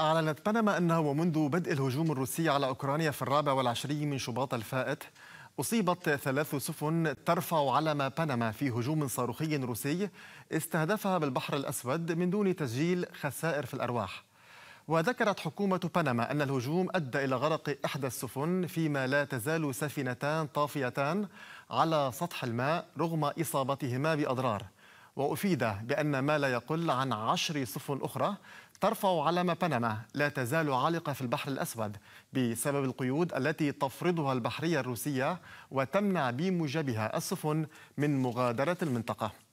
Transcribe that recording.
أعلنت بنما أنه ومنذ بدء الهجوم الروسي على أوكرانيا في الرابع والعشرين من شباط الفائت أصيبت ثلاث سفن ترفع علم بنما في هجوم صاروخي روسي استهدفها بالبحر الأسود من دون تسجيل خسائر في الأرواح وذكرت حكومة بنما أن الهجوم أدى إلى غرق إحدى السفن فيما لا تزال سفينتان طافيتان على سطح الماء رغم إصابتهما بأضرار وأفيد بأن ما لا يقل عن عشر سفن أخرى ترفع علم بنما لا تزال عالقة في البحر الأسود بسبب القيود التي تفرضها البحرية الروسية وتمنع بموجبها السفن من مغادرة المنطقة